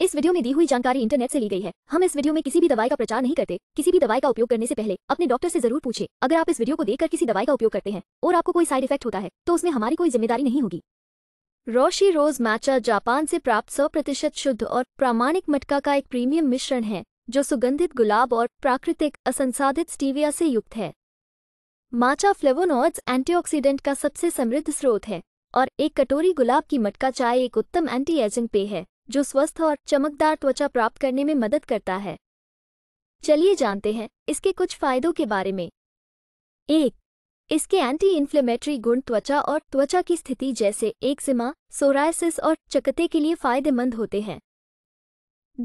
इस वीडियो में दी हुई जानकारी इंटरनेट से ली गई है हम इस वीडियो में किसी भी दवाई का प्रचार नहीं करते किसी भी दवाई का उपयोग करने से पहले अपने डॉक्टर से जरूर पूछे अगर आप इस वीडियो को देखकर किसी दवाई का उपयोग करते हैं और आपको कोई साइड इफेक्ट होता है तो उसमें हमारी कोई जिम्मेदारी नहीं होगी रोशी रोज मैचा जापान से प्राप्त सौ प्रतिशत शुद्ध और प्रामाणिक मटका का एक प्रीमियम मिश्रण है जो सुगंधित गुलाब और प्राकृतिक असंसाधित स्टीविया से युक्त है माचा फ्लेवोनॉइड्स एंटीऑक्सीडेंट का सबसे समृद्ध स्रोत है और एक कटोरी गुलाब की मटका चाय एक उत्तम एंटी एजिंग पेय है जो स्वस्थ और चमकदार त्वचा प्राप्त करने में मदद करता है चलिए जानते हैं इसके कुछ फायदों के बारे में एक इसके एंटी इन्फ्लेमेटरी गुण त्वचा और त्वचा की स्थिति जैसे एक्जिमा सोरायसिस और चकते के लिए फायदेमंद होते हैं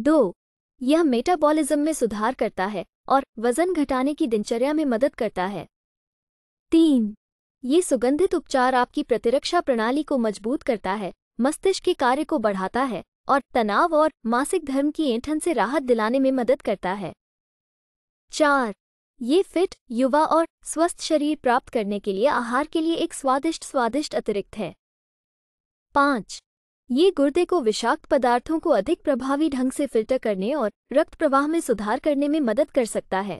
दो यह मेटाबॉलिज्म में सुधार करता है और वजन घटाने की दिनचर्या में मदद करता है तीन ये सुगंधित उपचार आपकी प्रतिरक्षा प्रणाली को मजबूत करता है मस्तिष्क के कार्य को बढ़ाता है और तनाव और मासिक धर्म की ऐंठन से राहत दिलाने में मदद करता है चार ये फिट युवा और स्वस्थ शरीर प्राप्त करने के लिए आहार के लिए एक स्वादिष्ट स्वादिष्ट अतिरिक्त है पाँच ये गुर्दे को विषाक्त पदार्थों को अधिक प्रभावी ढंग से फिल्टर करने और रक्त प्रवाह में सुधार करने में मदद कर सकता है